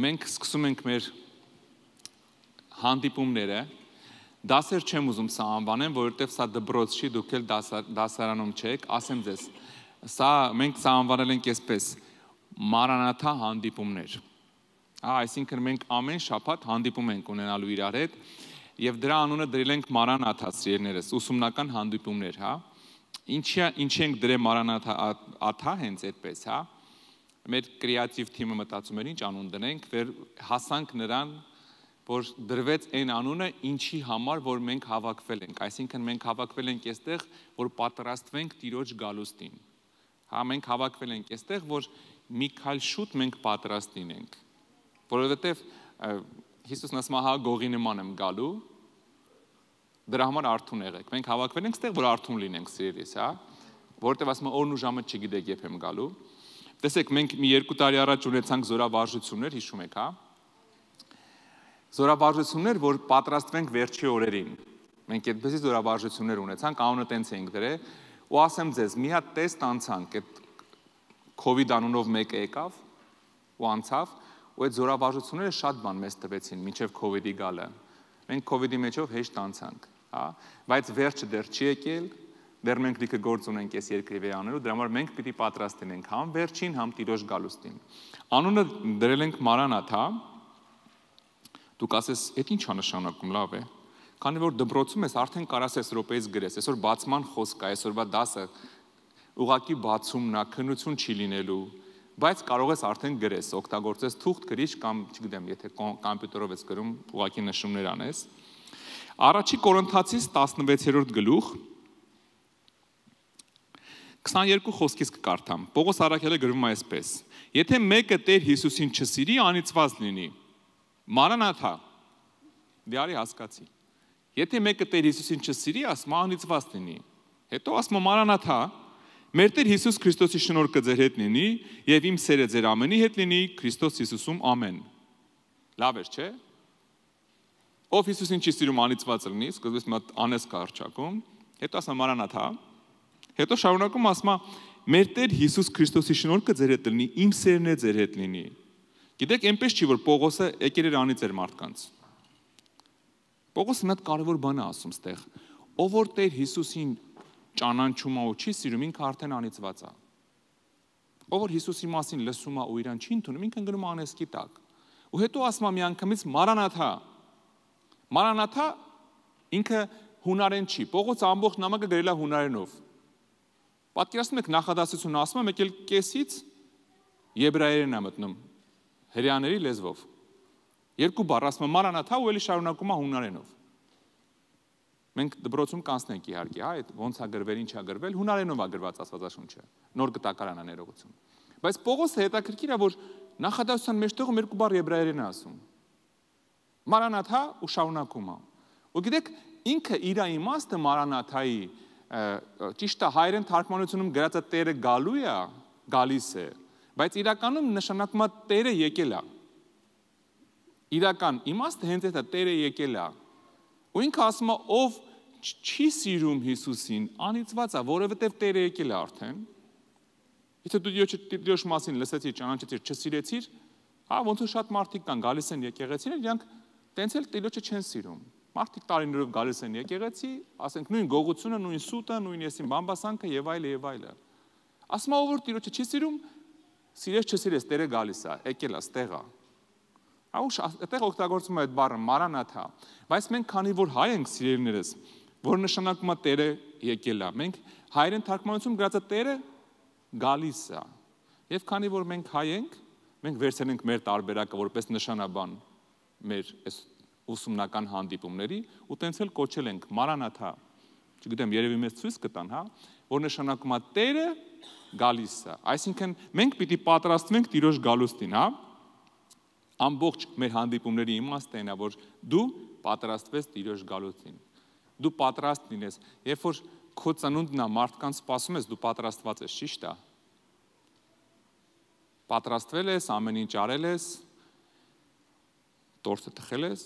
Մենք սկսում ենք մեր հանդիպումները։ Դասեր չեմ ուզում սա անվանեմ, որովհետև սա դբրոց չի, դուք էլ դասարանում չեք, ասեմ ձեզ։ Սա մենք սա անվանել ենք այսպես՝ Մարանաթա հանդիպումներ։ Հա, այսինքն մենք ամեն շաբաթ հանդիպում ենք ունենալու իրար հետ եւ դրա անունը դրել ենք Մարանաթա սիրելներս, ուսումնական հանդիպումներ, հա։ Ինչի՞ ինչի ենք դրել Մարանաթա աթա հենց այդպես, հա։ Ա, մեր կրեատիվ թիմը մտածում էր ինչ անուն դնենք, վեր հասանք նրան, որ դրվեց այն անունը, ինչի համար որ մենք հավաքվել ենք։ Այսինքն մենք հավաքվել ենք այստեղ, որ պատրաստվենք Տիրոջ գալուստին։ Հա մենք հավաքվել ենք այստեղ, որ մի քալ շուտ մենք պատրաստ լինենք, որովհետև Հիսուսն ասում է, հա գողի նման եմ գալու։ Դրա համար արթուն եղեք։ Մենք հավաքվել ենք այստեղ, որ արթուն լինենք, սիրելիս, հա, որովհետև ասում է, օրն ու ժամը չգիտեք երբ եմ գալու։ Տեսեք, մենք մի երկու տարի առաջ ունեցանք զորավարժություններ, հիշում եք, հա? Զորավարժություններ, որ պատրաստվենք վերջի օրերին։ Մենք այդպեսի զորավարժություններ ունեցանք, անունը տենց էինք դրել, ու ասեմ ձեզ, մի հատ տեստ անցանք, այդ COVID անունով մեկը եկավ ու անցավ, ու այդ զորավարժությունները շատ բան մեզ տվեցին, մինչև COVID-ի գալը։ Մենք COVID-ի մեջով հեշտ անցանք, հա? Բայց վերջը դեռ չի եկել, դեռ մենք լիքը գործ ունենք այս երկրի վերանելու, դրա համար մենք պիտի պատրաստ լինենք համ վերջին, համ տիրոջ գալուստին։ Անունը դրել ենք Մարանաթա։ Դուք ասես, այդ ի՞նչ է նշանակում, լավ է։ Քանի որ դպրոցում ես, արդեն կարաս ես րոպեից գրես, այսօր բացման խոսք է, այսօրվա դասը ուղակի բացումն է, քնություն չի լինելու, բայց կարող ես արդեն գրես, օգտագործես թուղթ գրիչ կամ, չգիտեմ, եթե համբյուտերով ես գրում, ուղակի նշումներ անես։ Առաջի Կորինթացից 16-րդ գլուխ 22 խոսքից կկարդամ։ Պողոս Արաքելը գրվում է այսպես. Եթե մեկը Տեր Հիսուսին չսիրի, անիծված լինի։ Մարանաթա։ Դիարի դե հասկացի։ Եթե մեկը Տեր Հիսուսին չսիրի, ասում անիծված լինի։ Հետո ասում Մարանաթա։ Մեր Տեր Հիսուս Քրիստոսի շնորհքը ձեր հետ լինի եւ իմ սերը ձեր ամենի հետ լինի Քրիստոս Հիսուսում ամեն։ Լավ է, չէ՞։ Ով Հիսուսին չի սիրում, անիծված լինի, սկզբից մտ անես կարճակում, հետո ասում Մարանաթա։ Հետո շարունակում ասում է. «Մեր Տեր Հիսուս Քրիստոսի շնորհքը ձեր հետ լինի, իմ սերն է ձեր հետ լինի»։ Գիտեք, այնպես չի որ Պողոսը եկել էր անից էր մարդկանց։ Պողոսը մի հատ կարևոր բան է ասում ստեղ. ով որ Տեր Հիսուսին ճանաչում է ու չի սիրում, ինքը արդեն անիծված է։ Ով որ Հիսուսի մասին լսում է ու իրան չի ընդունում, ինքն գնում անեսկի տակ։ Ու հետո ասում է մի անգամից Մարանաթա։ Մարանաթա ինքը հունարեն չի։ Պողոց ամբողջ նամակը գրել է հունարենով։ Պատկերացնում եք նախադասությունը ասում է, մեկ էլ կեսից եբրայերեն է մտնում հрьяաների լեզվով։ Երկու բառ ասում է մանանաթա ու էլի շարունակում է հունարենով։ Մենք դպրոցում կանցնենք իհարկե, հա, այդ ոնց է գրվել, ինչ է գրվել, հունարենով է գրված Աստվածաշունչը։ Նոր գտակարան է ներողություն։ Բայց Պողոսը հետաքրքիր է, որ նախադասության մեջ թողում երկու բառ եբրայերեն է ասում։ Մանանաթա ու շարունակում է։ Ու գիտեք, ինքը իր իմաստը մանանաթայի իմ ճիշտ է հայերեն թարգմանությունում գրած է Տերը գալու է, գալիս է, բայց իրականում նշանակում է Տերը եկել է։ Իրական իմաստը հենց այդ է Տերը եկել է։ Ու ինքը ասում է, ով չի սիրում Հիսուսին, անիծված է, որովհետև Տերը եկել է արդեն։ Եթե դու դիոշ մասին լսեցիր, ճանաչեցիր, չսիրեցիր, հա ոնց որ շատ մարդիկ կան գալիս են եկեղեցին, իրանք տենց էլ տիրոջը չեն սիրում։ Մարդիկ տարիներով գալիս են եկեղեցի, ասենք նույն գողությունը, նույն սուտը, նույն եսին բամբասանքը եւ այլը եւ այլը։ Ասում ով որ տիրոջը չի սիրում, սիրես չսիրես, Տերը գալիս է, եկել է, ստեղա։ Այո, այդտեղ օգտագործում է այդ բառը Մարանաթա։ Բայց մենք քանի որ հայ ենք սիրելիներս, որ նշանակում է Տերը եկել է, մենք հայերեն թարգմանությունում գրած է Տերը գալիս է։ Եվ քանի որ մենք հայ ենք, մենք վերցնենք մեր տարբերակը որպես նշանաբան մեր այս ուսումնական հանդիպումների ու տենց էլ կոչել ենք Մարանաթա։ Չգիտեմ, երևի մեզ ցույց կտան, հա, որ նշանակում է Տերը գալիս է։ Այսինքն մենք պիտի պատրաստվենք Տիրոջ գալուստին, հա։ Ամբողջ մեր հանդիպումների իմաստը այն է, որ դու պատրաստվես Տիրոջ գալուստին։ Դու պատրաստ լինես, երբ որ քո ծնունդն է մարդկանց սպասում ես, դու պատրաստված ես, ճիշտ է։ Պատրաստվել ես, ամեն ինչ արել ես, տորտը թխել ես,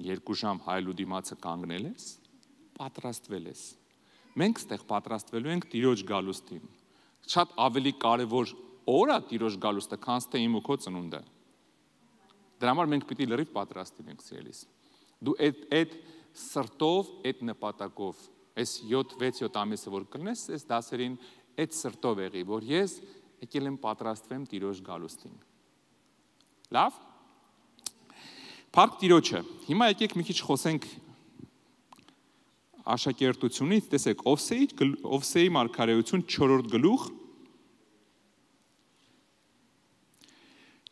2 ժամ հայլու դիմացը կանգնել ես, պատրաստվել ես։ Մենք ստեղ պատրաստվելու ենք Տիրոջ գալուստին։ Շատ ավելի կարևոր օր է Տիրոջ գալուստը, քան թե իմ ու քո ծնունդը։ Դրա համար մենք պիտի լրիվ պատրաստվենք սիրելիս։ Դու այդ այդ սրտով, այդ նպատակով, այս 7-6-7 ամիսը որ կլնես, այս դասերին այդ սրտով եղի, որ ես եկել եմ պատրաստվեմ Տիրոջ գալուստին։ Լավ։ Փառք Տիրոջը։ Հիմա եկեք մի քիչ խոսենք աշակերտությունից, տեսեք, Օվսեի Օվսեի մարգարեություն 4-րդ գլուխ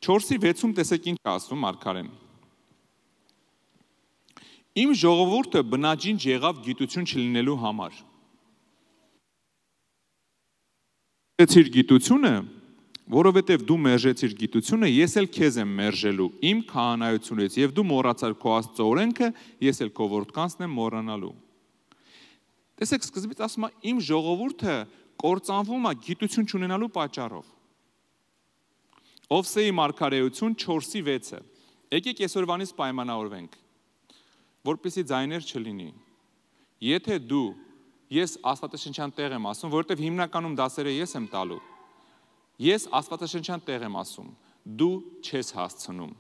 4-ի 6-ում տեսեք ինչ ասում մարգարեն։ Իմ ժողովուրդը բնաջին ջեղավ գիտություն չլինելու համար։ Դեցիր գիտությունը, որովհետև դու մերժեցիր գիտությունը, ես էլ քեզ եմ մերժելու իմ քահանայությունից, եւ դու մոռացար քո Աստծո օրենքը, ես էլ քո որդկանցն եմ մոռանալու։ Տեսեք, սկզբից ասում է իմ ժողովուրդը կործանվում է գիտություն չունենալու պատճառով։ Օվսեի մարգարեություն 4-ի 6-ը։ Եկեք այսօրվանից պայմանավորվենք, որpիսի ձայներ չլինի։ Եթե դու ես աստատեշնչյան տեղ եմ ասում, որովհետև հիմնականում դասերը ես եմ տալու Ես Աստվածաշնչյան տեղ եմ ասում, դու չես հասցնում։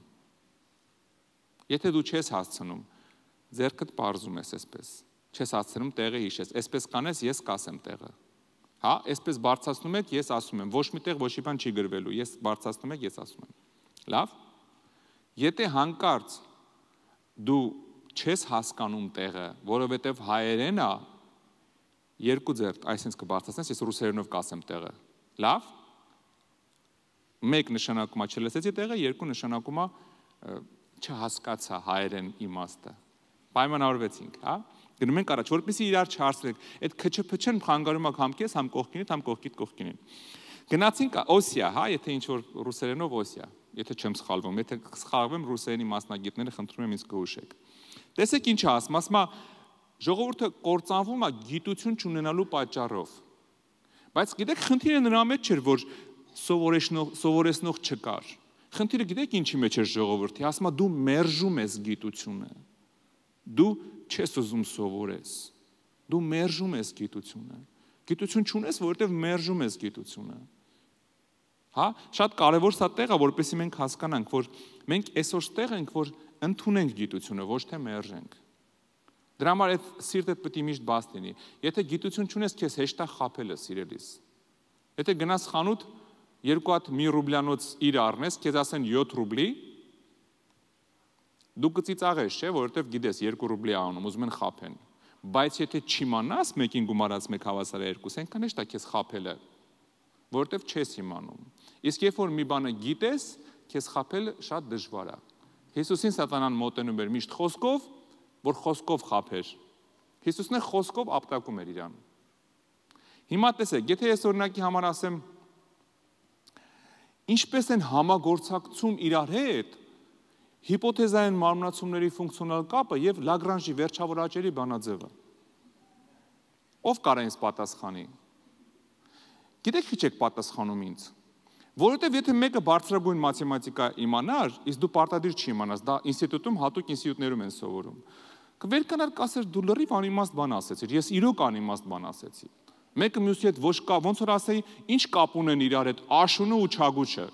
Եթե դու չես հասցնում, ձերքդ parzում ես այսպես։ Չես հասցնում տեղը հիշես, այսպես կանես, ես կասեմ տեղը։ Հա, այսպես բարձրացնում եք, ես ասում եմ, ոչ մի տեղ ոչ մի բան չի գրվելու, ես բարձրացնում եք, ես ասում եմ։ Լավ։ Եթե հանկարծ դու չես հասկանում տեղը, որովհետև հայերեն է երկու ձեռք, այսինքն կբարձրացնես, ես ռուսերենով կասեմ տեղը։ Լավ մեկ նշանակումա չլսեցի տեղը, երկու նշանակումա չհասկացա հայերեն իմաստը։ Պայմանավորվեցինք, հա։ Գնում ենք առաջ, որպեսզի իրար չհարցնենք։ Այդ քչփչն խանգարումա կամ քեզ, համ կողքինիդ, համ կողքիդ կողքինին։ Գնացինք Օսիա, հա, եթե ինչ որ ռուսերենով Օսիա, եթե չեմ սխալվում, եթե սխալվեմ ռուսերենի մասնագետները խնդրում եմ ինձ գուշեք։ Տեսեք ինչ ասում, ասում է ժողովուրդը կործանվում է գիտություն չունենալու պատճառով։ Բայց գիտեք, խնդիրը նրա մեջ չէր, որ սովորեցնող սովորեցնող չկար։ Խնդիրը գիտեք ինչի մեջ էր ժողովրդի, ասում է դու մերժում ես գիտությունը։ Դու չես ուզում սովորես։ Դու մերժում ես գիտությունը։ Գիտություն չունես, որովհետև մերժում ես գիտությունը։ Հա, շատ կարևոր սա տեղը, որպեսզի մենք հասկանանք, որ մենք այսօր տեղ ենք, որ ընդունենք գիտությունը, ոչ թե մերժենք։ Դրա համար այդ սիրտը պետք է միշտ բաց լինի։ Եթե գիտություն չունես, քեզ հեշտ է խაფելը սիրելիս։ Եթե գնաս խանութ, երկու հատ մի ռուբլյանոց իր առնես, քեզ ասեն 7 ռուբլի, դու կծիծաղես, չէ, որովհետև գիտես 2 ռուբլի անում, ուզում են խափեն։ Բայց եթե չիմանաս մեկին գումարած մեկ հավասար է 2, այնքան էշտա քեզ խափելը, որովհետև չես իմանում։ Իսկ երբ որ մի բանը գիտես, քեզ խափել շատ դժվար է։ Հիսուսին սատանան մոտենում էր միշտ խոսքով, որ խոսքով խափեր։ Հիսուսն է խոսքով ապտակում էր իրան։ Հիմա տեսեք, եթե ես օրինակի համար ասեմ, ինչպես են համագործակցում իրար հետ հիպոթեզային մարմնացումների ֆունկցիոնալ կապը եւ լագրանժի վերջավոր աճերի բանաձևը։ Ով կարող է ինձ պատասխանի։ Գիտեք քիչ եք պատասխանում ինձ։ Որովհետև եթե մեկը բարձրագույն մաթեմատիկա իմանար, իսկ դու պարտադիր չի իմանաս, դա ինստիտուտում հատուկ ինստիտուտներում են սովորում։ Կվերկանար կասեր դու լրիվ անիմաստ բան ասեցիր, ես իրոք անիմաստ բան ասեցի։ Մեկը մյուսի հետ ոչ կա, ոնց որ ասեի, ինչ կապ ունեն իրար հետ աշունը ու չագուչը։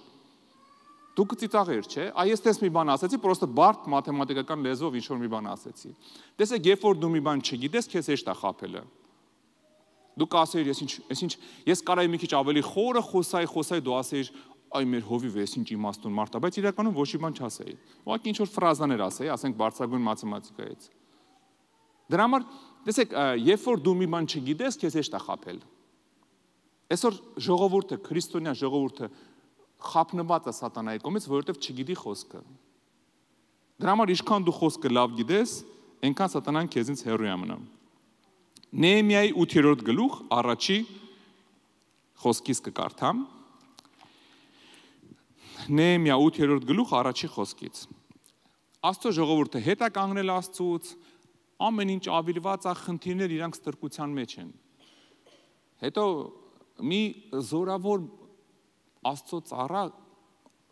Դու կծիծաղեր, չէ՞։ Այ ես տես մի բան ասեցի, պրոստը բարդ մաթեմատիկական լեզվով ինչ որ մի բան ասեցի։ Տեսեք, երբ որ դու մի բան չգիտես, քեզ էշտ է խափելը։ Դու կասեիր, ես ինչ, ես ինչ, ես կարայի մի քիչ ավելի խորը խոսայի, խոսայի, դու ասեիր, այ մեր հովիվ ես ինչ իմաստուն մարդ է, բայց իրականում ոչ մի բան չասեի։ Ուղղակի ինչ որ ֆրազաներ ասեի, ասենք բարձրագույն մաթեմատիկայից։ Դրա համար Տեսեք, երբ որ դու մի բան չգիտես, քեզ էշտ է խափել։ Այսօր ժողովուրդը, քրիստոնյա ժողովուրդը խափնված է սատանայի կողմից, որովհետև չգիտի խոսքը։ Դրա համար ինչքան դու խոսքը լավ գիտես, այնքան սատանան քեզից հեռու է մնում։ Նեհեմիայի 8-րդ գլուխ առաջի խոսքից կկարդամ։ Նեհեմիա 8-րդ գլուխ առաջի խոսքից։ Աստծո ժողովուրդը հետ է կանգնել Աստծուց, ամեն ինչ ավիրված է խնդիրներ իրանք ստրկության մեջ են։ Հետո մի զորավոր Աստծո ծառա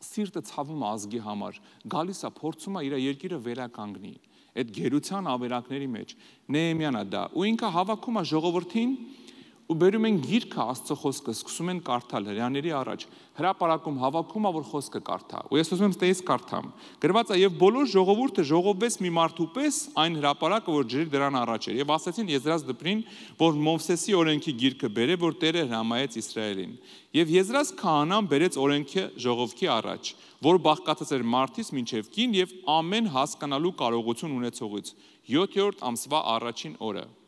սիրտը ցավում ազգի համար, գալիս է փորձում է իր երկիրը վերականգնի այդ գերության ավերակների մեջ։ Նեեմյանը դա ու ինքը հավաքում է ժողովրդին, ու բերում են գիրքը Աստծո խոսքը, սկսում են կարդալ հрьяաների առաջ, հրաապարակում հավաքում ա որ խոսքը կարդա։ Ու ես ուզում եմ ստեյս կարդամ։ Գրված է եւ բոլոր ժողովուրդը ժողովվեց մի մարդու պես այն հրաապարակը, որ ջրի դրան առաջ էր։ Եվ ասացին Եզրաս դպրին, որ Մովսեսի օրենքի գիրքը բերե, որ Տերը հրամայեց Իսրայելին։ Եվ Եզրաս քահանան բերեց օրենքը ժողովքի առաջ, որ բաղկացած էր մարդից մինչև կին եւ ամեն հասկանալու կարողություն ունեցողից։ 7-րդ ամսվա առաջին օրը։ որ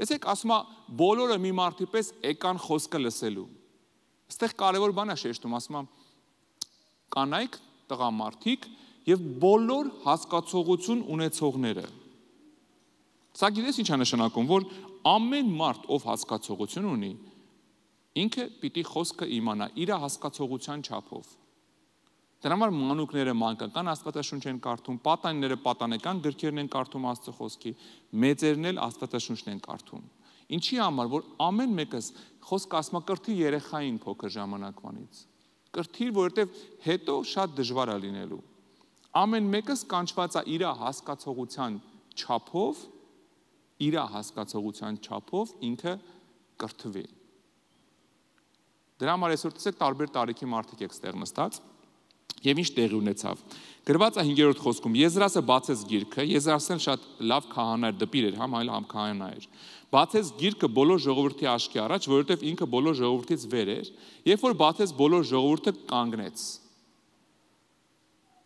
Տեսեք, ասում է բոլորը մի մարդի պես եկան խոսքը լսելու։ Այստեղ կարևոր բան է շեշտում, ասում է կանայք, տղամարդիկ եւ բոլոր հասկացողություն ունեցողները։ Սա գիտես ինչ է նշանակում, որ ամեն մարդ, ով հասկացողություն ունի, ինքը պիտի խոսքը իմանա իր հասկացողության չափով։ Դրա համար մանուկները մանկական Աստվածաշունչ են կարդում, պատանիները պատանեկան գրքերն են կարդում Աստծո խոսքի, մեծերն էլ Աստվածաշունչն են կարդում։ Ինչի համար, որ ամեն մեկս խոսք ասմակրթի երեխային փոքր ժամանակվանից։ Կրթիր, որովհետև հետո շատ դժվար է լինելու։ Ամեն մեկս կանչված է իր հասկացողության չափով, իր հասկացողության չափով ինքը կրթվի։ Դրա համար այսօր տեսեք տարբեր տարիքի մարդիկ եք ստեղ նստած Եվ ինչ տեղի ունեցավ։ Գրված է 5-րդ խոսքում Եզրասը բացեց գիրքը, Եզրասն շատ լավ քահանա էր, դպիր էր, համ այլ համ քահանա էր։ Բացեց գիրքը բոլոր ժողովրդի աչքի առաջ, որովհետև ինքը բոլոր ժողովրդից վեր էր, երբ որ բացեց բոլոր ժողովուրդը կանգնեց։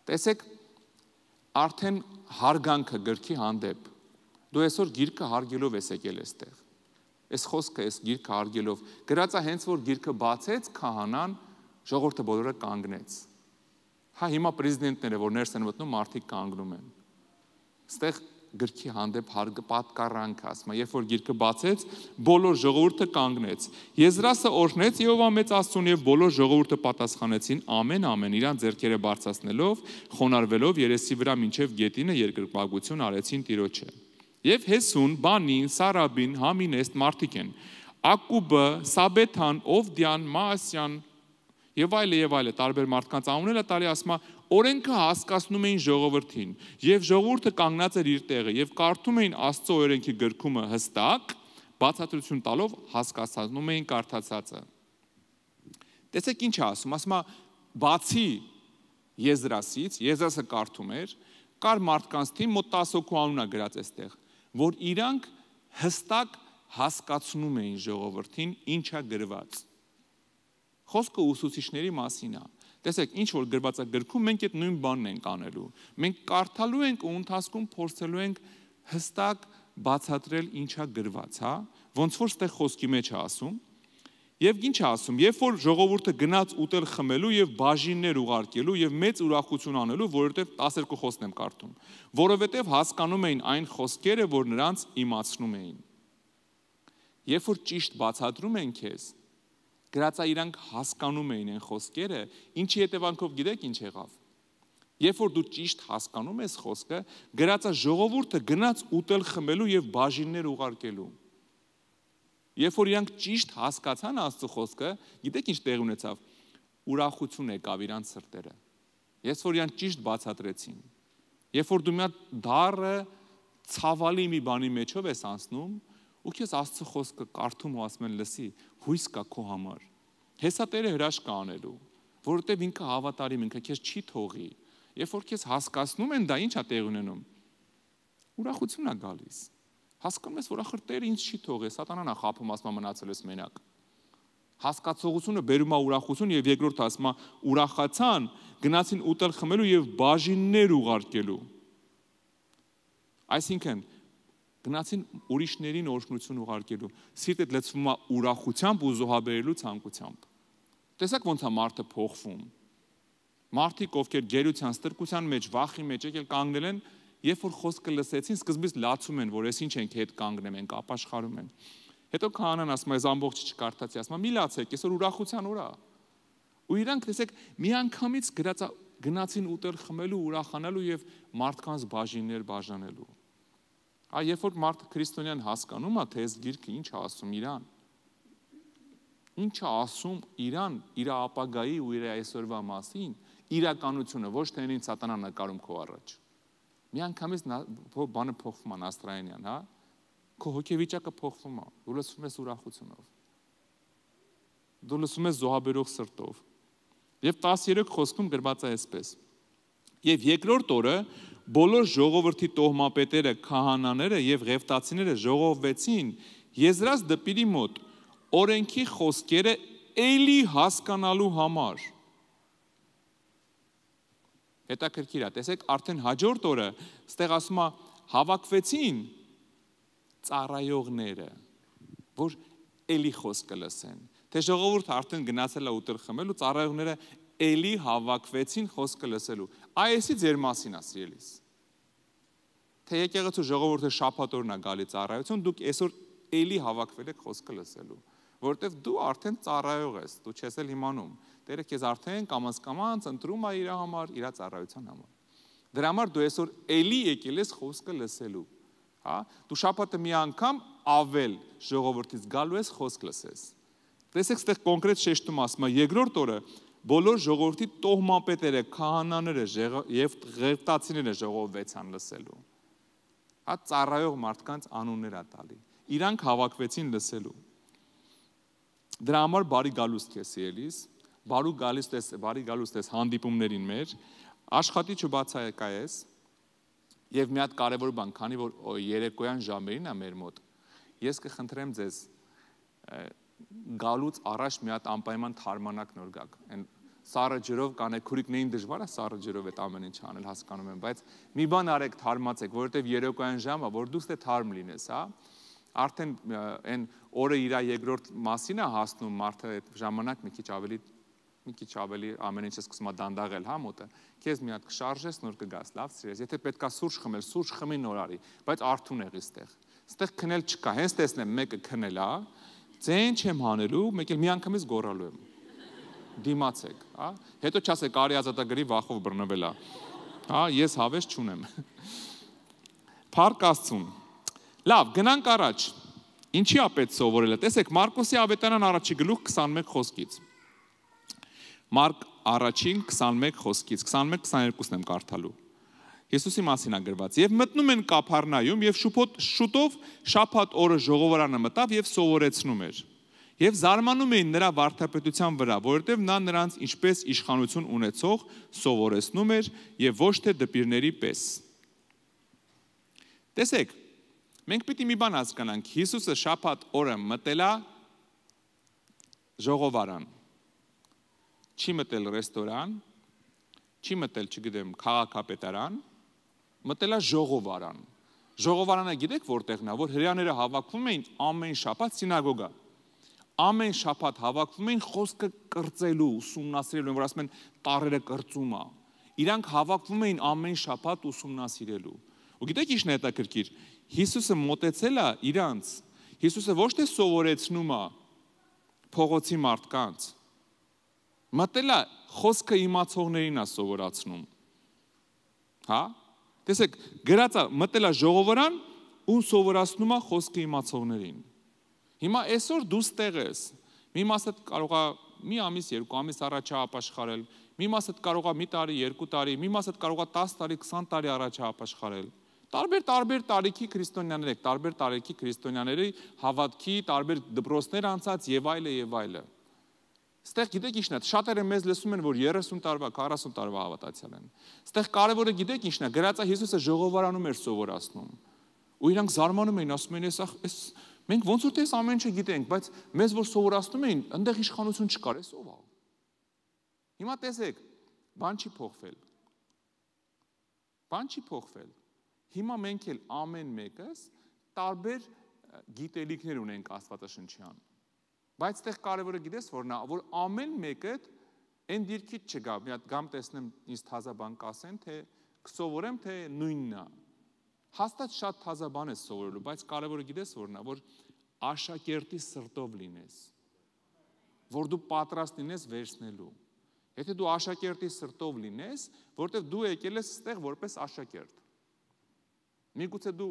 Տեսեք, արդեն հարգանքը գրքի հանդեպ։ Դու այսօր գիրքը հարգելով ես եկել այստեղ։ Այս խոսքը այս գիրքը հարգելով գրածա հենց որ գիրքը բացեց քահանան ժողովուրդը բոլորը կանգնեց Հա հիմա պրեզիդենտները, որ ներս են մտնում, մարդիկ կանգնում են։ Այստեղ գրքի հանդեպ հարգը պատկառանք ասում է, երբ որ գիրքը բացեց, բոլոր ժողովուրդը կանգնեց։ Եզրասը օրհնեց Եհովա մեծ Աստծուն եւ բոլոր ժողովուրդը պատասխանեցին ամեն ամեն իրան ձեռքերը բարձրացնելով, խոնարհվելով երեսի վրա մինչև գետինը երկրպագություն արեցին Տիրոջը։ Եվ Հեսուն, Բանին, Սարաբին, Համինեստ մարդիկ են։ Ակուբը, Սաբեթան, Օվդյան, Մաասյան, եւ այլը եւ այլը տարբեր մարդկանց անունները տալի ասում է օրենքը հասկացնում էին ժողովրդին եւ ժողովուրդը կանգնած էր իր տեղը եւ կարդում էին Աստծո օրենքի գրքումը հստակ բացատրություն տալով հասկացանում էին կարդացածը տեսեք ինչ է ասում ասում է բացի Եզրասից Եզրասը կարդում էր կար մարդկանց թիմ մոտ 10 հոգու անունա գրած էստեղ որ իրանք հստակ հասկացնում էին ժողովրդին ինչա գրված Խոսքը ուսուցիչների մասին է։ Տեսեք, ինչ որ գրվածագրքում մենք այդ նույն բանն ենք անելու։ Մենք կարդալու ենք ու ընթացքում փորձելու ենք հստակ բացատրել ինչա գրված, հա, ոնց որ ստեղ խոսքի մեջ է ասում։ Եվ ինչ է ասում, երբ որ ժողովուրդը գնաց ուտել խմելու եւ բաժիններ ուղարկելու եւ մեծ ուրախություն անելու, որովհետեւ 12 խոսքն եմ կարդում, որովհետեւ հասկանում էին այն խոսքերը, որ նրանց իմացնում էին։ Երբ որ ճիշտ բացատրում ենք ես, գրածա իրանք հասկանում էին այն խոսքերը, ինչի հետևանքով գիտեք ինչ եղավ։ Երբ որ դու ճիշտ հասկանում ես խոսքը, գրածա ժողովուրդը գնաց ուտել խմելու եւ բաժիններ ուղարկելու։ Երբ որ իրանք ճիշտ հասկացան Աստծո խոսքը, գիտեք ինչ տեղ ունեցավ։ Ուրախություն եկավ իրանք սրտերը։ Ես որ իրանք ճիշտ բացատրեցին։ Երբ որ դու մի հատ դառը ցավալի մի բանի մեջով ես անցնում, ու քեզ Աստծո խոսքը կարդում ու ասում են լսի, հույս կա քո համար։ Հեսա Տերը հրաշք կա անելու, որովհետև ինքը հավատարիմ, ինքը քեզ չի թողի։ Երբ որ քեզ հասկացնում են, դա ի՞նչ է տեղ ունենում։ Ուրախություն է գալիս։ Հասկանում ես, որ ախր Տերը ինձ չի թողի, սատանան է խափում, ասում է մնացել ես մենակ հասկացողությունը բերում է ուրախություն եւ երկրորդ ասում է ուրախացան գնացին ուտել խմելու եւ բաժիններ ուղարկելու այսինքն գնացին ուրիշներին օրհնություն ուղարկելու։ Սիրտդ լցվում է ուրախությամբ ու զոհաբերելու ցանկությամբ։ Տեսեք ոնց է մարդը փոխվում։ Մարդիկ, ովքեր գերության, ստրկության մեջ, վախի մեջ եկել կանգնել են, երբ որ խոսքը լսեցին, սկզբից լացում են, որ ես ինչ ենք հետ կանգնեմ, ենք ապաշխարում են։ Հետո քահանան ասում է, «Ես ամբողջը չկարդացի», ասում է, «Մի լացեք, այսօր ուրախության օր է»։ Ու իրանք տեսեք, միանգամից գրած գնացին ուտել, խմելու, ուրախանալու եւ մարդկանց բաժիններ բաժանելու։ Ա երբ որ մարդը քրիստոնյան հասկանում է, թե այս գիրքը ինչ ասում իրան, ինչ է ասում իրան իր ապագայի ու իր այսօրվա մասին, իրականությունը ոչ թե ինքն սատանան նկարում քո առաջ։ Միանգամից բանը փոխվում է աստրանյան, հա? Քո հոգեվիճակը փոխվում է։ Դու լսում ես ուրախությունով։ Դու լսում ես զոհաբերող սրտով։ Եվ 13 խոսքում գրված է այսպես. Եվ երկրորդ օրը, բոլոր ժողովրդի տոհմապետերը, քահանաները եւ ղևտացիները ժողովվեցին Եզրած դպիրի մոտ օրենքի խոսքերը էլի հասկանալու համար։ Հետաքրքիր է, տեսեք, արդեն հաջորդ օրը ստեղ ասում է հավաքվեցին ծառայողները, որ էլի խոսքը լսեն։ Թե ժողովուրդը արդեն գնացել է ուտել խմել ու ծառայողները էլի հավաքվեցին խոսքը լսելու։ Այսի ձեր մասին է, սիրելիս։ Թե եկեղեցու ժողովուրդը շաբաթօրն է գալի ծառայություն, դուք այսօր էլի հավաքվել եք խոսքը լսելու, որովհետև դու արդեն ծառայող ես, դու չես էլ իմանում։ Տերը քեզ արդեն կամած կամած ընտրում է իր համար, իր ծառայության համար։ Դրա համար դու այսօր էլի եկել ես խոսքը լսելու։ Հա, դու շաբաթը մի անգամ ավել ժողովրդից գալու ես խոսք լսես։ Տեսեք, այդտեղ կոնկրետ շեշտում ասում է, երկրորդ օրը բոլոր ժողովրդի տոհմապետերը, քահանաները եւ ղերտացիները ժողովվեցան լսելու։ Հա ծառայող մարդկանց անուններ է տալի։ Իրանք հավաքվեցին լսելու։ Դրա համար բարի գալուստ քեզ ելիս, բարու գալուստ ես, բարի գալուստ ես հանդիպումներին մեր, աշխատիչը բացակայես։ Եվ մի հատ կարևոր բան, քանի որ երեկոյան ժամերին է մեր մոտ, ես կխնդրեմ ձեզ գալուց առաջ մի հատ անպայման թարմանակ նոր գաք։ Այն սառը ջրով կանե քուրիկներին դժվար է սառը ջրով այդ ամեն ինչ անել, հասկանում եմ, բայց մի բան արեք, թարմացեք, որովհետև երեկոյան ժամը, որ դու ստե թարմ լինես, հա, արդեն այն օրը իր երկրորդ մասին է հասնում, մարդը այդ ժամանակ մի քիչ ավելի մի քիչ ավելի ամեն ինչը սկսում է դանդաղել, հա մոտը։ Քեզ մի հատ կշարժես, նոր կգաս, լավ, սիրես։ Եթե պետքա սուրճ խմել, սուրճ խմի նոր արի, բայց արթուն եղի ստեղ։ Ստեղ քնել չկա, հենց տեսնեմ մեկը քնել է, հա։ ձեն չեմ հանելու, մեկ էլ մի անգամից գոռալու եմ դիմացեք, հա? Հետո չասեք կարի ազատագրի վախով բռնվելա։ Հա, ես հավես չունեմ։ Փառք Աստծուն։ Լավ, գնանք առաջ։ Ինչի ապետ սովորելը։ Տեսեք Մարկոսի ավետարան առաջի գլուխ 21 խոսքից։ Մարկ առաջին 21 խոսքից 21-22-ն եմ կարդալու։ Հիսուսի մասին է գրված։ Եվ մտնում են Կափառնայում եւ շուտով շուտով շաբաթ օրը ժողովրանը մտավ եւ սովորեցնում էր եւ զարմանում էին նրա վարդապետության վրա, որովհետեւ նա նրանց ինչպես իշխանություն ունեցող սովորեցնում էր եւ ոչ թե դպիրների պես։ Տեսեք, մենք պիտի մի բան հասկանանք։ Հիսուսը շաբաթ օրը մտելա ժողովարան։ Չի մտել ռեստորան, չի մտել, չգիտեմ, քաղաքապետարան, մտելա ժողովարան։ Ժողովարանը գիտեք որտեղն է, որ հрьяաները հավաքվում էին ամեն շաբաթ սինագոգա ամեն շաբաթ հավաքվում էին խոսքը կրծելու, ուսումնասիրելու, որ ասում են տարերը կրծում է։ Իրանք հավաքվում էին ամեն շաբաթ ուսումնասիրելու։ Ու գիտեք ի՞նչն է հետաքրքիր։ Հիսուսը մտեցել է իրանց։ Հիսուսը ոչ թե սովորեցնում է փողոցի մարդկանց։ Մտել է խոսքը իմացողներին է սովորացնում։ Հա? Տեսեք, գրածա մտել է ժողովրան ու սովորացնում է խոսքը իմացողներին։ Հիմա այսօր դու ստեղ ես։ Մի մասը կարող է մի ամիս, երկու ամիս առաջ ապաշխարել, մի մասը կարող է մի տարի, երկու տարի, մի մասը կարող է 10 տարի, 20 տարի առաջ ապաշխարել։ Տարբեր տարբեր տարիքի քրիստոնյաներ եք, տարբեր տարիքի քրիստոնյաների հավատքի, տարբեր դպրոցներ անցած եւ այլը եւ այլը։ Ստեղ գիտեք ինչն է, շատերը մեզ լսում են, որ 30 տարվա, 40 տարվա հավատացյալ են։ Ստեղ կարևորը գիտեք ինչն է, գրածա Հիսուսը ժողովարանում էր սովորացնում։ Ու իրանք զարմանում էին, ասում էին, «Էս այս Մենք ոնց որ տես ամեն ինչը գիտենք, բայց մեզ որ սովորացնում էին, այնտեղ իշխանություն չկար, էս ով ա։ Հիմա տեսեք, բան չի փոխվել։ Բան չի փոխվել։ Հիմա մենք էլ ամեն մեկս տարբեր գիտելիքներ ունենք Աստվածաշնչյան։ Բայց այդտեղ կարևորը գիտես որ նա որ ամեն մեկը այն դիրքից չգա, մի հատ գամ տեսնեմ ինձ թազա բան կասեն, թե կսովորեմ, թե նույնն է։ Հաստատ շատ թազա բան ես սովորելու, բայց կարևորը գիտես որնա, որ աշակերտի սրտով լինես։ Որ դու պատրաստ լինես վերցնելու։ Եթե դու աշակերտի սրտով լինես, որովհետև դու եկել ես ստեղ որպես աշակերտ։ Միգուցե դու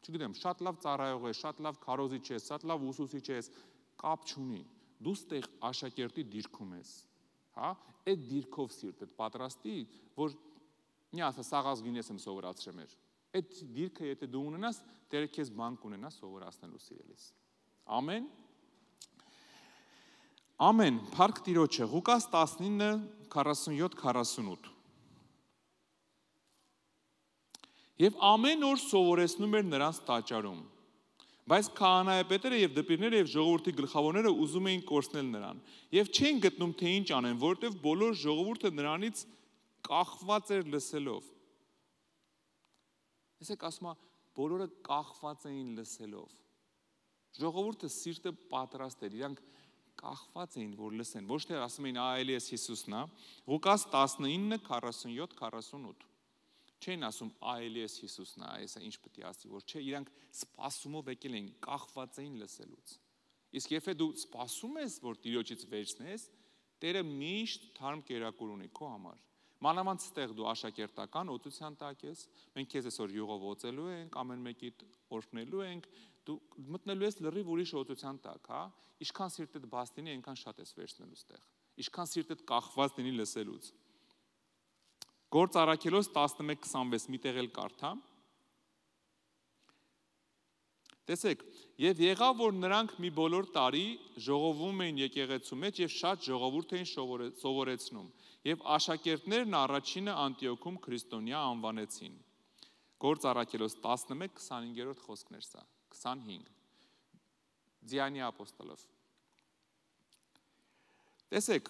չգիտեմ, շատ լավ ծառայող ես, շատ լավ քարոզիչ ես, շատ լավ ուսուցիչ ես, կապ չունի։ Դու ստեղ աշակերտի դիրքում ես։ Հա? Այդ դիրքով սիրտդ պատրաստի, որ մի ասա, սաղազգին ես եմ սովորածրեմ էր։ Այդ դիրքը եթե դու ունենաս, Տերը քեզ բան կունենա սովորացնելու սիրելիս։ Ամեն։ Ամեն, Փառք Տիրոջը, Ղուկաս 19:47-48։ Եվ ամեն օր սովորեցնում էր նրանց տաճարում։ Բայց քահանայապետերը եւ դպիրները եւ ժողովրդի գլխավորները ուզում էին կորցնել նրան։ Եվ չէին գտնում թե ինչ անեն, որովհետեւ բոլոր ժողովուրդը նրանից կախված էր լսելով։ Տեսեք, ասում է, բոլորը կախված էին լսելով։ Ժողովուրդը սիրտը պատրաստ էր, իրանք կախված էին, որ լսեն։ Ոչ թե ասում էին, «Ա, էլի էս Հիսուսն է»։ Ղուկաս 19:47-48 չեն ասում այելի էս Հիսուսն է, այսա ինչ պետք է ասի, որ չէ, իրանք սпасումով եկել էին, կախված էին լսելուց։ Իսկ եթե դու սпасում ես, որ Տիրոջից վերցնես, Տերը միշտ թարմ կերակուր ունի քո համար։ Մանավանդ ստեղ դու աշակերտական օծության տակ ես, մենք քեզ այսօր յուղով օծելու ենք, ամեն մեկի օրհնելու ենք, դու մտնելու ես լրիվ ուրիշ օծության տակ, հա? Ինչքան սիրտդ բաց լինի, այնքան շատ ես վերցնելու ստեղ։ Ինչքան սիրտդ կախված լինի լսելուց։ Գործ առաքելոց 11:26 մի տեղ էլ կարդա։ հա։ Տեսեք, եւ եղավ որ նրանք մի բոլոր տարի ժողովում էին եկեղեցու մեջ եւ շատ ժողովուրդ էին սովորեցնում։ շովորեց, եւ աշակերտներն առաջինը Անտիոքում քրիստոնյա անվանեցին։ Գործ առաքելոց 11:25-րդ խոսքն էր սա, 25։ Ձիանի ապոստոլով։ Տեսեք,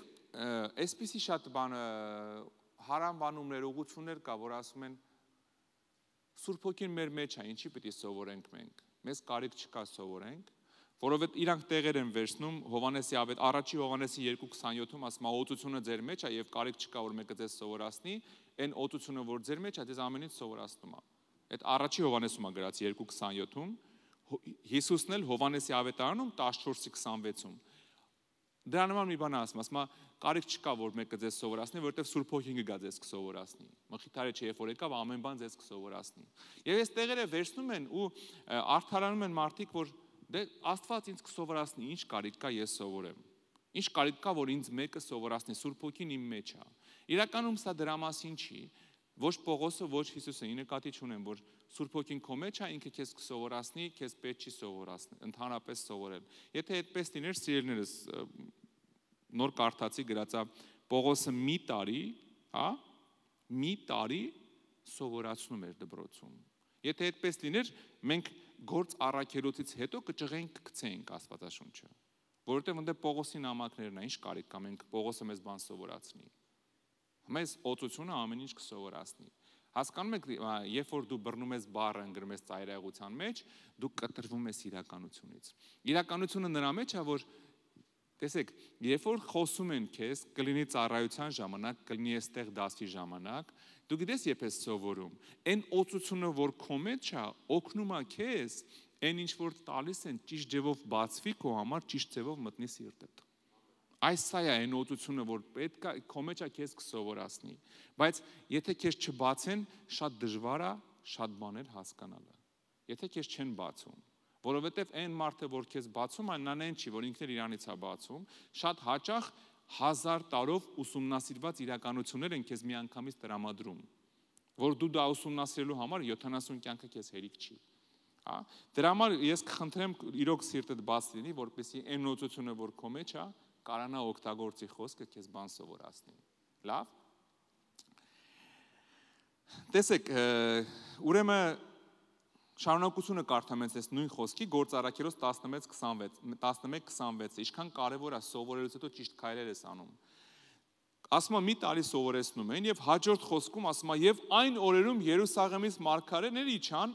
այսպիսի շատ բան հարանվանումներ, ուղություններ կա, որ ասում են Սուրբ Հոգին մեր մեջ է, ինչի պիտի սովորենք մենք։ Մեզ կարիք չկա սովորենք, որովհետև իրանք տեղեր են վերցնում Հովանեսի ավետ առաջի Հովանեսի 2:27-ում ասում է օծությունը ձեր մեջ է եւ կարիք չկա որ մեկը ձեզ սովորացնի այն օծությունը որ ձեր մեջ է դեզ ամենից սովորացնում է այդ առաջի Հովանեսում է գրած 2:27-ում Հիսուսն էլ Հովանեսի ավետարանում 14:26-ում դրա նման մի բան ասում ասում է կարիք չկա որ մեկը ձեզ սովորացնի որովհետև Սուրբ Հոգին կգա ձեզ կսովորացնի մխիթարիչը չէ երբ որ եկավ ամեն բան ձեզ կսովորացնի եւ այս տեղերը վերցնում են ու արթարանում են մարդիկ որ դե Աստված ինձ կսովորացնի, ինչ կարիք կա ես սովորեմ։ Ինչ կարիք կա, որ ինձ մեկը սովորացնի, Սուրբ Հոգին իմ մեջ է։ Իրականում սա դրա մասին չի, ոչ Պողոսը, ոչ Հիսուսը ի նկատի չունեն, որ Սուրբ Հոգին քո մեջ է, ինքը քեզ կսովորացնի, քեզ պետք չի սովորացնել, ընդհանրապես սովորել։ Եթե այդպես լիներ, սիրելիներս նոր կարդացի գրածա Պողոսը մի տարի, հա, մի տարի սովորացնում էր դպրոցում։ Եթե այդպես լիներ, մենք գործ առաքելոցից հետո կճղենք գցենք Աստվածաշունչը, որովհետև ընդ Պողոսի նամակներն է, ինչ կարիք կա մենք Պողոսը մեզ բան սովորացնի։ Մեզ օծությունը ամեն ինչ կսովորացնի։ Հասկանում եք, երբ որ դու բռնում ես բառը ընկնում ես ծայրայղության մեջ, դու կտրվում ես իրականությունից։ Իրականությունը նրա մեջ է, որ Տեսեք, երբ որ խոսում են քեզ, կլինի ծառայության ժամանակ, կլինի այստեղ դասի ժամանակ, դու գիտես երբ ես սովորում, այն օծությունը, որ քո մեջ է, օգնում է քեզ, այն ինչ որ տալիս են ճիշտ ձևով բացվի քո համար, ճիշտ ձևով մտնի սիրտդ։ Այս սա է այն օծությունը, որ պետք է քո մեջ է քեզ կսովորացնի։ Բայց եթե քեզ չբացեն, շատ դժվար է շատ բաներ հասկանալը։ Եթե քեզ չեն բացում, Որովհետև այն մարդը, որ քեզ բացում, այնան այն չի, որ ինքն էլ իրանից է բացում, շատ հաճախ հազար տարով ուսումնասիրված իրականություններ են քեզ միանգամից տրամադրում, որ դու դա ուսումնասիրելու համար 70 կյանքը քեզ հերիք չի։ Հա։ Դրա համար ես կխնդրեմ իրոք սիրտդ բաց լինի, որպեսզի այն նոցությունը, որ քո մեջ է, կարանա օգտագործի խոսքը քեզ բան սովորացնի։ Լավ։ Տեսեք, ուրեմն Շարունակությունը կարդամ ես այս նույն խոսքի գործ առաքելոց 16:26 11:26-ը ինչքան կարևոր է սովորելուց հետո ճիշտ քայլեր ես անում։ Ասում է՝ մի տարի սովորեցնում են եւ հաջորդ խոսքում ասում է՝ եւ այն օրերում Երուսաղեմից մարգարեները իջան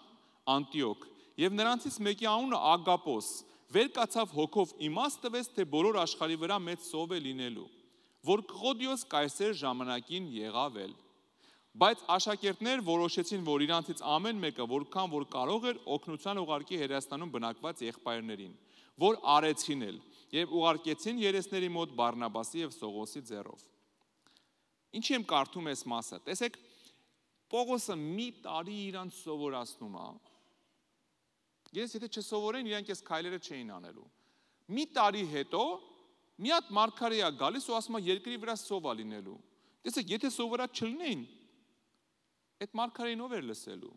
Անտիոք եւ նրանցից մեկի անունը Ագապոս վեր կացավ հոգով իմաստ տվեց թե բոլոր աշխարի վրա մեծ սով է լինելու որ Կղոդիոս կայսեր ժամանակին եղավ էլ Բայց աշակերտներ որոշեցին, որ իրանցից ամեն մեկը որքան որ կարող էր օգնության ուղարկի Հերաստանում բնակված եղբայրներին, որ արեցին էլ եւ ուղարկեցին երեսների մոտ Բարնաբասի եւ Սողոսի ձեռով։ Ինչի եմ կարդում այս մասը։ Տեսեք, Պողոսը մի տարի իրանց սովորացնում է։ Ես եթե չսովորեն, իրանք այս քայլերը չէին անելու։ Մի տարի հետո մի հատ մարգարեա գալիս ու ասում է երկրի վրա սովա լինելու։ Տեսեք, եթե սովորա չլինեին, Այդ մարգարեին ով էր լսելու։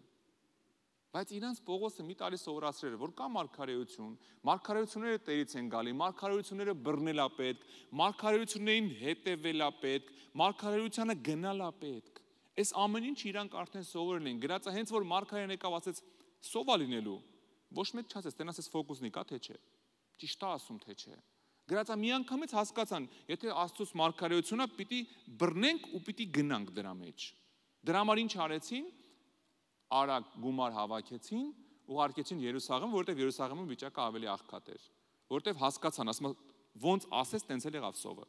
Բայց իրանց Պողոսը մի տարի սովորացրել է, որ կա մարգարեություն, մարգարեությունները տերից են գալի, մարգարեությունները բռնելա պետք, մարգարեություններին հետևելա պետք, մարգարեությանը գնալա պետք։ Այս ամեն ինչ իրանք արդեն սովորել են։ Գրածա հենց որ մարգարեն եկավ ասեց՝ սովա լինելու։ Ոչ մեկ չասես, տենաս էս ֆոկուսնի կա թե չէ։ Ճիշտ է ասում թե չէ։ Գրածա միանգամից հասկացան, եթե Աստծո մարգարեությունը պիտի բռնենք ու պիտի գնանք դրա մեջ։ Դրա համար ինչ արեցին։ Արագ գումար հավաքեցին, ուղարկեցին Երուսաղեմ, որտեղ Երուսաղեմում վիճակը ավելի աղքատ էր, որտեղ հասկացան, ասում ոնց ասես, տենց էլ եղավ սովը։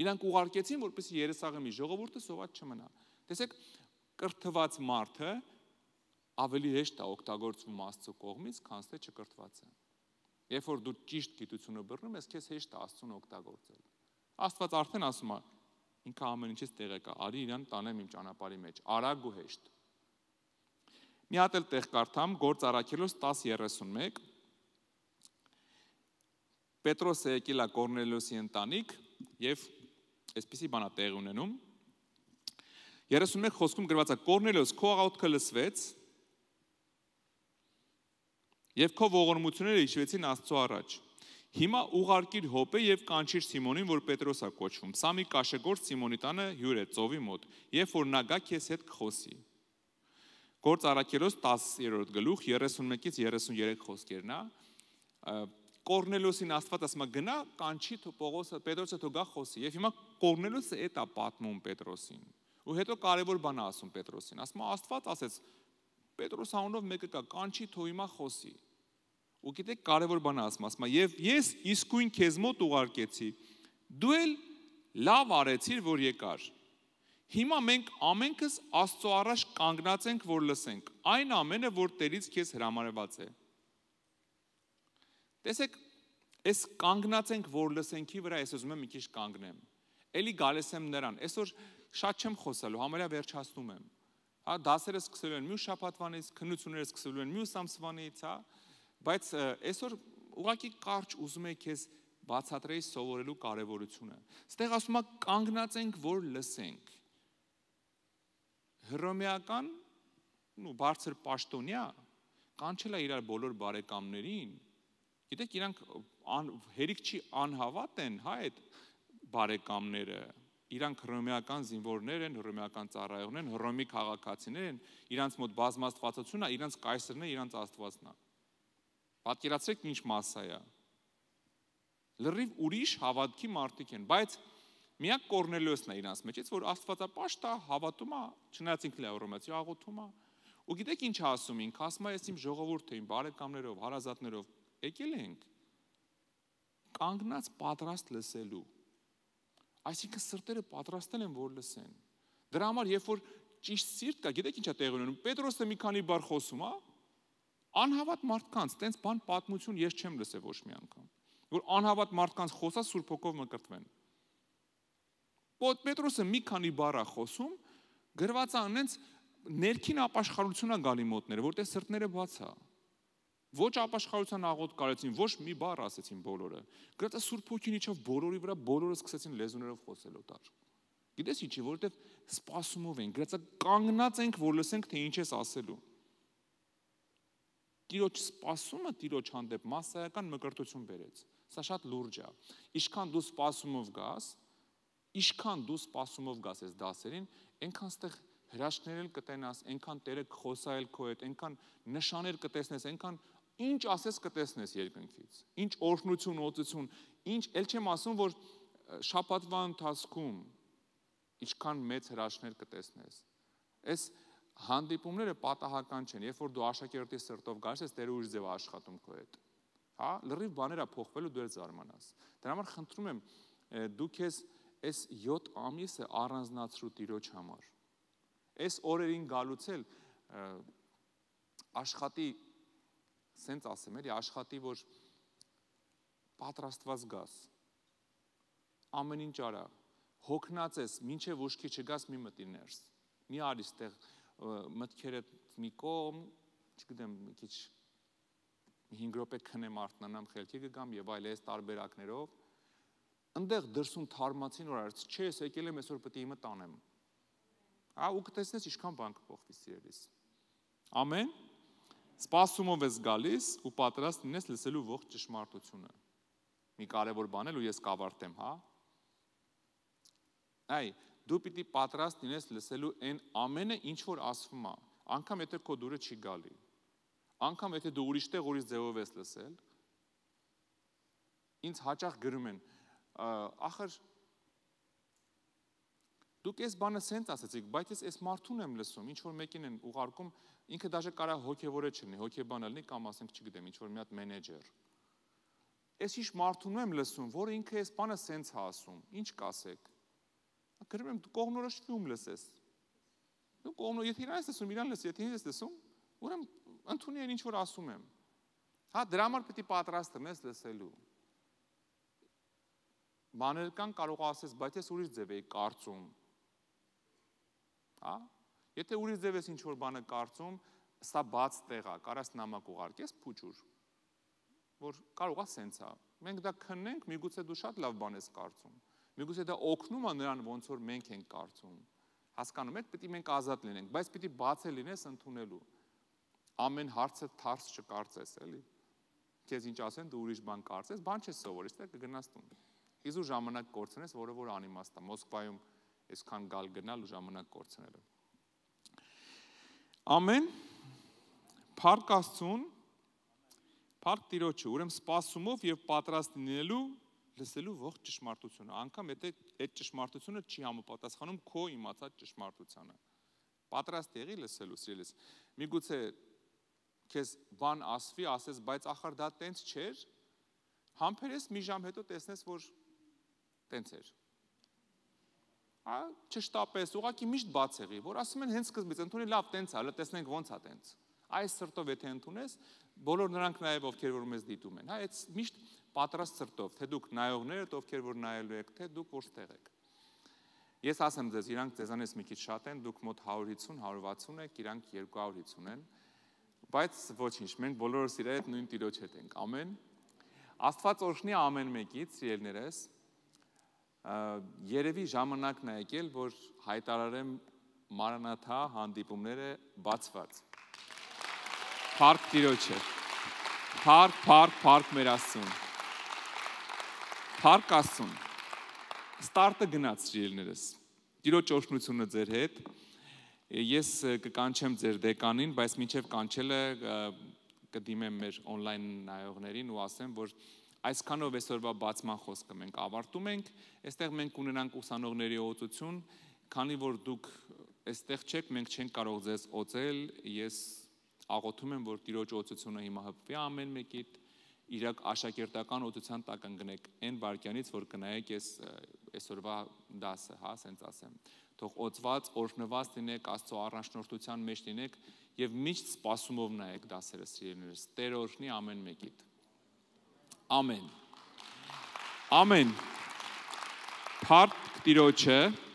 Իրանք ուղարկեցին, որպեսզի Երուսաղեմի ժողովուրդը սոված չմնա։ Տեսեք, կրթված մարդը ավելի հեշտ է օգտագործվում Աստծո կողմից, քան թե չկրթվածը։ Երբ որ դու ճիշտ գիտությունը բռնում ես, քեզ հեշտ է Աստծուն օգտագործել։ Աստված արդեն ասում է, ինքը ամեն ինչից տեղեկ է արի իրան տանեմ իմ ճանապարհի մեջ արագ ու հեշտ մի հատ էլ տեղ կարդամ գործ առաքելոց 10:31 Պետրոսը եկել է Կորնելիոսի ընտանիք եւ այսպիսի բանա տեղ ունենում 31 խոսքում գրված է Կորնելիոս քո աղոթքը լսվեց եւ քո ողորմությունները հիշվեցին Աստծո առաջ Հիմա ուղարկիր Հոպե եւ կանչիր Սիմոնին, որ Պետրոս է կոչվում։ Սա մի կաշեգործ Սիմոնի տանը հյուր է ծովի մոտ, երբ որ նա գա քեզ հետ կխոսի։ Գործ Արաքելոս 10-րդ գլուխ 31-ից 33 խոսքերն է։ Կորնելոսին Աստված ասում է գնա կանչի թո Պողոսը Պետրոսը թո գա խոսի։ Եվ հիմա Կորնելոսը էտա պատմում Պետրոսին։ Ու հետո կարևոր բան ասում Պետրոսին։ Ասում է Աստված ասեց Պետրոս անունով մեկը կա կանչի թո հիմա խոսի։ Ու գիտեք կարևոր բան ասում, ասում է, եւ ես իսկույն քեզ մոտ ուղարկեցի։ Դու էլ լավ արեցիր, որ եկար։ Հիմա մենք ամենքս Աստծո առաջ կանգնած ենք, որ լսենք այն ամենը, որ Տերից քեզ հրամարված է։ Տեսեք, այս կանգնած ենք, որ լսենքի վրա ես ուզում եմ մի քիչ կանգնեմ։ Էլի գալիս եմ նրան։ Այսօր շատ չեմ խոսալու, համարյա վերջացնում եմ։ Հա դասերը սկսելու են մյուս շաբաթվանից, քննությունները սկսելու են մյուս ամսվանից, հա։ Բայց այսօր ուղղակի կարճ ուզում եմ քեզ բացատրեի սովորելու կարևորությունը։ Ստեղ ասում է կանգնած ենք, որ լսենք։ Հռոմեական ու բարձր պաշտոնյա կանչել է իրար բոլոր բարեկամներին։ Գիտեք, իրանք ան, հերիք չի անհավատ են, հա, այդ բարեկամները։ Իրանք հռոմեական զինվորներ են, հռոմեական ծառայողներ են, հռոմի քաղաքացիներ են, իրանց մոտ բազմաստվածությունն է, իրանց կայսրն է, իրանց աստվածն է։ Պատկերացրեք ինչ մասա է։ Լրիվ ուրիշ հավատքի մարդիկ են, բայց միակ Կորնելիոսն է իրանց մեջ, որ Աստվածապաշտ է, հավատում է, չնայած ինքն է ռոմացի աղոթում է։ Ու գիտեք ինչ ասում ինք, ասում է ես իմ ժողովուրդը, իմ բարեկամներով, հարազատներով եկել ենք կանգնած պատրաստ լսելու։ Այսինքն սրտերը պատրաստել են որ լսեն։ Դրա համար երբ որ ճիշտ սիրտ կա, գիտեք ինչա տեղ ունենում։ Պետրոսը մի քանի բառ խոսում է, հա, Անհավատ մարդկանց տենց բան պատմություն ես չեմ լսել ոչ մի անգամ, որ անհավատ մարդկանց խոսա Սուրբ Հոգով մկրտվեն։ Պոտ Պետրոսը մի քանի բառա խոսում, գրվածա անենց ներքին ապաշխարությունն է գալի մոտները, որտեղ սրտները բաց է։ Ոչ ապաշխարության աղոտ կարեցին, ոչ մի բառ ասեցին բոլորը։ Գրածա Սուրբ Հոգին իջավ բոլորի վրա, բոլորը սկսեցին լեզուներով խոսել օտար։ Գիտես ինչի, որովհետև սպասումով են, գրածա կանգնած ենք, որ լսենք թե ինչ ես ասելու։ Տիրոջ սпасումը տիրոջ հանդեպ massայական մկրտություն բերեց։ Սա շատ լուրջ է։ Ինչքան դու սпасումով գաս, ինչքան դու սпасումով գաս ես դասերին, այնքան ստեղ հրաշքներ էլ կտենաս, այնքան Տերը կխոսայել քո հետ, այնքան նշաներ կտեսնես, այնքան ինչ ասես կտեսնես երկնքից։ Ինչ օրհնություն, օծություն, ինչ ել չեմ ասում, որ շապատվա ընթացքում ինչքան մեծ հրաշքներ կտեսնես։ Այս հանդիպումները պատահական չեն։ Երբ որ դու աշակերտի սրտով գալիս ես, դեր ուրիշ ձև աշխատում քո հետ։ Հա, լրիվ բաներ է փոխվելու դու էլ զարմանաս։ Դրա համար խնդրում եմ դու քեզ այս 7 ամիսը առանձնացրու Տիրոջ համար։ Այս օրերին գալուց էլ աշխատի սենց ասեմ էլի աշխատի որ պատրաստված գաս ամեն ինչ արա հոգնած ես ինչեւ ուշքի չգաս մի մտի ներս մի արի ստեղ մտքերդ մի կողմ, չգիտեմ, մի քիչ 5 րոպե քնեմ արթնանամ խելքի կգամ եւ այլ այս տարբերակներով այնտեղ դրսում թարմացին օրարից չէ ես եկել եմ այսօր պետք է իմը տանեմ հա ու կտեսնես ինչքան բան կփոխվի սիրելիս ամեն սպասումով ես գալիս ու պատրաստ լինես լսելու ողջ ճշմարտությունը մի կարևոր բան էլ ու ես կավարտեմ հա այ դու պիտի պատրաստ լինես լսելու այն ամենը, ինչ որ ասվում է, անկամ եթե քո դուրը չի գալի։ Անկամ եթե դու ուրիշտեղ ուրիշ ձևով ես լսել։ Ինձ հաճախ գրում են, ախր դուք այս բանը սենց ասացիք, բայց ես այս մարդուն եմ լսում, ինչ որ մեկին են ուղարկում, ինքը դաժե կարա հոգևորը չլինի, հոգեբանը լինի կամ ասենք, չգիտեմ, ինչ որ մի հատ մենեջեր։ Ես իշ մարդուն եմ լսում, որը ինքը այս բանը սենց է ասում։ Ինչ կասեք գրում եմ դու կողմնորոշվում լսես։ Դու կողմնո, եթե իրան ես լսում, իրան լսես, եթե ինձ ես լսում, ուրեմն ընդունի այն ինչ որ ասում եմ։ Հա դրա համար պետք է պատրաստ լինես լսելու։ Մաներ կան կարող ասես, բայց ես ուրիշ ձև եի կարծում։ Հա։ Եթե ուրիշ ձև ես ինչ որ բանը կարծում, սա բաց տեղ է, կարաս նամակ ուղարկես փուճուր։ Որ կարող է սենց է։ Մենք դա քննենք, միգուցե դու շատ լավ բան ես կարծում Միգուցե դա օգնում է նրան ոնց որ մենք ենք կարծում։ Հասկանում եք, պիտի մենք ազատ լինենք, բայց պիտի բացել լինես ընդունելու։ Ամեն հարցը թարս չկարծես, էլի։ Քեզ ինչ ասեն, դու ուրիշ բան կարծես, բան չես սովոր, իստեղ կգնաս տուն։ Իզու ժամանակ կորցնես, որը որ անիմաստ է։ Մոսկվայում այսքան գալ գնալ ու ժամանակ կորցնելը։ Ամեն Փառք Աստծուն, Փառք Տիրոջը, ուրեմն սпасումով եւ պատրաստ լինելու լսելու ողջ ճշմարտությունը, անկամ եթե այդ ճշմարտությունը չի համապատասխանում քո իմացած ճշմարտությանը։ Պատրաստ եղի լսելու, սիրելիս։ Միգուցե քեզ բան ասվի, ասես, բայց ախր դա տենց չէր։ Համբերես մի ժամ հետո տեսնես, որ տենց էր։ Ա չշտապես, ուղղակի միշտ բաց եղի, որ ասում են հենց սկզբից ընդունի լավ տենց է, հələ տեսնենք ոնց է տենց։ Այս սրտով եթե ընդունես, բոլոր նրանք նաև ովքեր որ մեզ դիտում են, հա, այդ միշտ պատրաստ սրտով, թե դուք նայողներդ, ովքեր որ նայելու եք, թե դուք որտեղ եք։ Ես ասեմ ձեզ, իրանք ձեզանից մի քիչ շատ են, դուք մոտ 150, 160 եք, իրանք 250 են, բայց ոչինչ, մենք բոլորս իր հետ նույն տիրոջ հետ ենք։ Ամեն Աստված օրհնի ամեն մեկից, ելներես։ Երևի ժամանակն է եկել, որ հայտարարեմ Մարանաթա հանդիպումները բացված։ Փառք Տիրոջը։ Փառք, փառք, փառք մեր Աստծուն։ Փառք Աստծուն։ Ստարտը գնաց ջիրելներս։ Տիրոջ օշնությունը ձեր հետ։ Ես կկանչեմ ձեր դեկանին, բայց մինչև կանչելը կդիմեմ մեր on-line նայողներին ու ասեմ, որ այսքանով այսօրվա բացման խոսքը մենք ավարտում ենք։ Այստեղ մենք ունենանք ուսանողների օծություն, քանի որ դուք այստեղ չեք, մենք չենք կարող ձեզ օծել։ Ես աղոթում եմ, որ Տիրոջ օծությունը հիմա հպվի ամեն մեկիդ իրակ աշակերտական օգտության տակ ընկնեք այն վարքյանից, որ կնայեք այս այսօրվա դասը, հա, ասենց ասեմ։ Թող օծված, օրհնված լինեք Աստծո առանջնորդության մեջ լինեք եւ միշտ սպասումով նայեք դասերը սիրելիներս։ Տեր օրհնի ամեն մեկիդ։ Ամեն։ Ամեն։ Փառք Տիրոջը